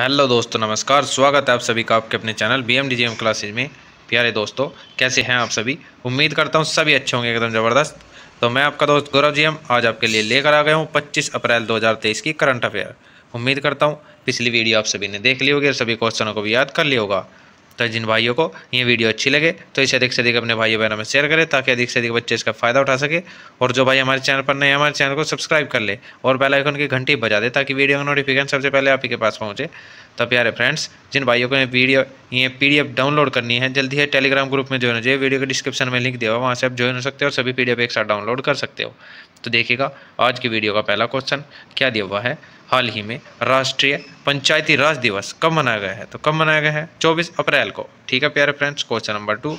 hello दोस्तों नमस्कार स्वागत है आप सभी का आपके अपने channel B M D G M classes में प्यारे दोस्तों कैसे हैं आप सभी उम्मीद करता हूं सभी अच्छे होंगे एकदम ज़बरदस्त तो मैं आपका दोस्त गौरव जी एम आज आपके लिए लेकर आ गया हूं 25 अप्रैल 2023 की करंट अफेयर उम्मीद करता हूं पिछली वीडियो आप सभी ने देख ली होगी और सभी क्वेश्चनों को भी याद कर लिया होगा तो जिन भाइयों को ये वीडियो अच्छी लगे तो इसे अधिक से अधिक अपने भाइयों बहनों में शेयर करें ताकि अधिक से अधिक बच्चे इसका फ़ायदा उठा सके और जो भाई हमारे चैनल पर नए हमारे चैनल को सब्सक्राइब कर ले और बेल आइकन की घंटी बजा दे ताकि वीडियो का नोटिफिकेशन सबसे पहले आप ही के पास पहुँचे तो प्यारे फ्रेंड्स जिन भाइयों को ये वीडियो ये पीडीएफ डाउनलोड करनी है जल्दी है टेलीग्राम ग्रुप में ज्वाइन हो जाए वीडियो के डिस्क्रिप्शन में लिंक दिया हुआ वहाँ से आप ज्वाइन हो सकते हो और सभी पीडीएफ एक साथ डाउनलोड कर सकते हो तो देखिएगा आज की वीडियो का पहला क्वेश्चन क्या दिया हुआ है हाल ही में राष्ट्रीय पंचायती राज दिवस कब मनाया गया है तो कब मनाया गया है 24 अप्रैल को ठीक है प्यारे फ्रेंड्स क्वेश्चन नंबर टू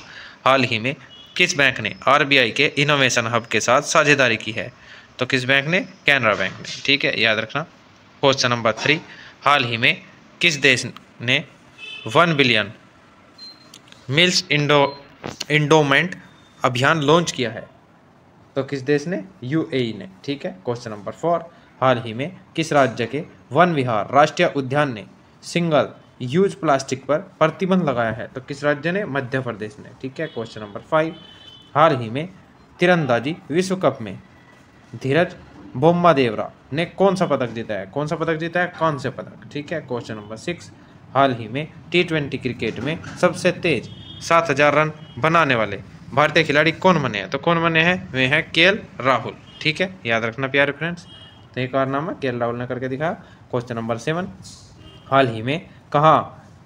हाल ही में किस बैंक ने आरबीआई के इनोवेशन हब के साथ साझेदारी की है तो किस बैंक ने कैनरा बैंक ने ठीक है याद रखना क्वेश्चन नंबर थ्री हाल ही में किस देश ने वन बिलियन मिल्स इंडो इंडोमेंट अभियान लॉन्च किया है तो किस देश ने यूएई e ने ठीक है क्वेश्चन नंबर फोर हाल ही में किस राज्य के वन विहार राष्ट्रीय उद्यान ने सिंगल यूज प्लास्टिक पर प्रतिबंध लगाया है तो किस राज्य ने मध्य प्रदेश ने ठीक है क्वेश्चन नंबर फाइव हाल ही में तिरंदाजी विश्व कप में धीरज बोम्मा देवरा ने कौन सा पदक जीता है कौन सा पदक जीता है कौन से पदक ठीक है क्वेश्चन नंबर सिक्स हाल ही में टी ट्वेंटी क्रिकेट में सबसे तेज सात हजार रन बनाने वाले भारतीय खिलाड़ी कौन बने हैं तो कौन बने हैं वे हैं के राहुल ठीक है याद रखना प्यारे फ्रेंड्स तो ये कारनामा के राहुल ने करके दिखाया क्वेश्चन नंबर सेवन हाल ही में कहाँ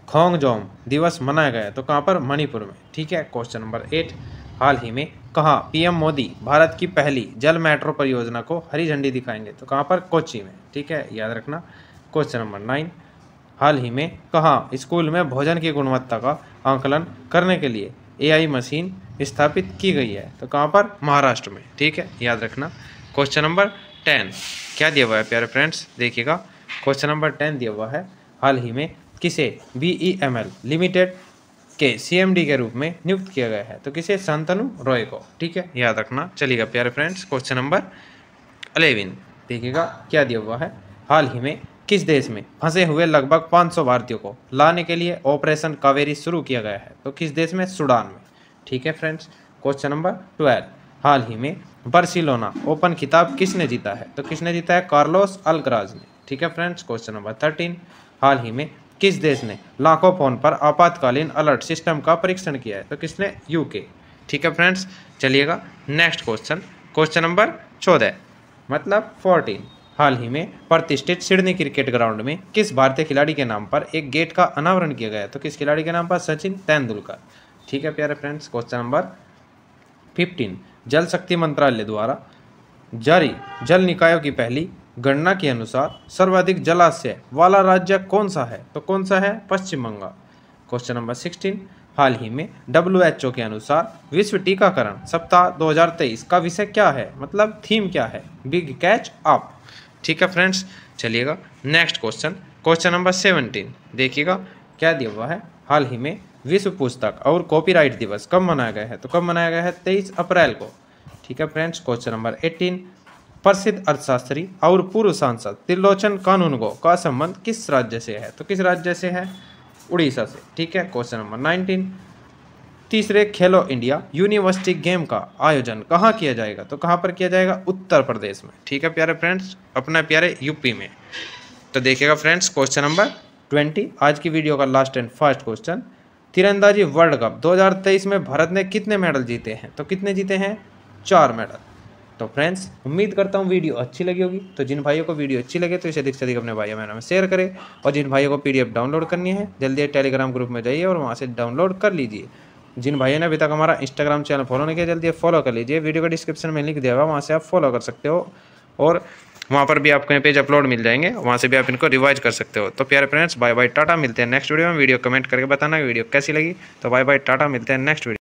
खोंगजोम दिवस मनाया गया तो कहाँ पर मणिपुर में ठीक है क्वेश्चन नंबर एट हाल ही में कहाँ पीएम मोदी भारत की पहली जल मेट्रो परियोजना को हरी झंडी दिखाएंगे तो कहाँ पर कोची में ठीक है याद रखना क्वेश्चन नंबर नाइन हाल ही में कहाँ स्कूल में भोजन की गुणवत्ता का आंकलन करने के लिए एआई मशीन स्थापित की गई है तो कहाँ पर महाराष्ट्र में ठीक है याद रखना क्वेश्चन नंबर टेन क्या दिया हुआ है प्यारे फ्रेंड्स देखिएगा क्वेश्चन नंबर टेन दिया हुआ है हाल ही में किसे B E M L limited के डी के रूप में नियुक्त किया गया है तो किसे संतनु रॉय को ठीक है याद रखना चलिएगा प्यारे फ्रेंड्स क्वेश्चन नंबर अलेवन देखिएगा क्या दिया हुआ है हाल ही में किस देश में फंसे हुए लगभग 500 भारतीयों को लाने के लिए ऑपरेशन कावेरी शुरू किया गया है तो किस देश में सूडान में ठीक है फ्रेंड्स क्वेश्चन नंबर ट्वेल्व हाल ही में बर्सिलोना ओपन खिताब किसने जीता है तो किसने जीता है कार्लोस अलगराज ने ठीक है फ्रेंड्स क्वेश्चन नंबर थर्टीन हाल ही में किस देश ने लाखों फोन पर आपातकालीन अलर्ट सिस्टम का परीक्षण किया है तो किसने यूके ठीक है फ्रेंड्स चलिएगा नेक्स्ट क्वेश्चन क्वेश्चन नंबर चौदह मतलब फोर्टीन हाल ही में प्रतिष्ठित सिडनी क्रिकेट ग्राउंड में किस भारतीय खिलाड़ी के नाम पर एक गेट का अनावरण किया गया तो किस खिलाड़ी के नाम पर सचिन तेंदुलकर ठीक है प्यारे फ्रेंड्स क्वेश्चन नंबर फिफ्टीन जल शक्ति मंत्रालय द्वारा जारी जल निकायों की पहली गणना के अनुसार सर्वाधिक जलाशय वाला राज्य कौन सा है तो कौन सा है Paschim Bengal question number sixteen हाल ही में डब्ल्यू के अनुसार विश्व टीकाकरण सप्ताह 2023 का विषय क्या है मतलब थीम क्या है बिग कैच अप ठीक है फ्रेंड्स चलिएगा next question question number seventeen देखिएगा क्या दिया हुआ है हाल ही में विश्व पुस्तक और कॉपीराइट दिवस कब मनाया गया है तो कब मनाया गया है तेईस अप्रैल को ठीक है फ्रेंड्स क्वेश्चन नंबर एटीन प्रसिद्ध अर्थशास्त्री और पूर्व सांसद त्रिलोचन कानूनगो का संबंध किस राज्य से है तो किस राज्य से है उड़ीसा से ठीक है क्वेश्चन नंबर नाइनटीन तीसरे खेलो इंडिया यूनिवर्सिटी गेम का आयोजन कहाँ किया जाएगा तो कहाँ पर किया जाएगा उत्तर प्रदेश में ठीक है प्यारे फ्रेंड्स अपना प्यारे यूपी में तो देखिएगा फ्रेंड्स क्वेश्चन नंबर ट्वेंटी आज की वीडियो का लास्ट एंड फर्स्ट क्वेश्चन तीरंदाजी वर्ल्ड कप 2023 में भारत ने कितने मेडल जीते हैं तो कितने जीते हैं चार मेडल तो फ्रेंड्स उम्मीद करता हूँ वीडियो अच्छी लगी होगी तो जिन भाइयों को वीडियो अच्छी लगे तो इसे अधिक से अधिक अपने भाइयों में शेयर करें और जिन भाइयों को पीडीएफ डाउनलोड करनी है जल्दी टेलीग्राम ग्रुप में जाइए और वहाँ से डाउनलोड कर लीजिए जिन भाइयों ने अभी तक हमारा इंस्टाग्राम चैनल फॉलो नहीं किया जल्दी फॉलो कर लीजिए वीडियो का डिस्क्रिप्शन में लिंक दिया हुआ वहाँ से आप फॉलो कर सकते हो और वहाँ पर भी आपको ये पेज अपलोड मिल जाएंगे वहाँ से भी आप इनको रिवाइज कर सकते हो तो प्यारे फ्रेंड्स बाय बाय टाटा मिलते हैं नेक्स्ट वीडियो में वीडियो कमेंट करके बताना वीडियो कैसी लगी तो बाय बाय टाटा मिलते हैं नेक्स्ट वीडियो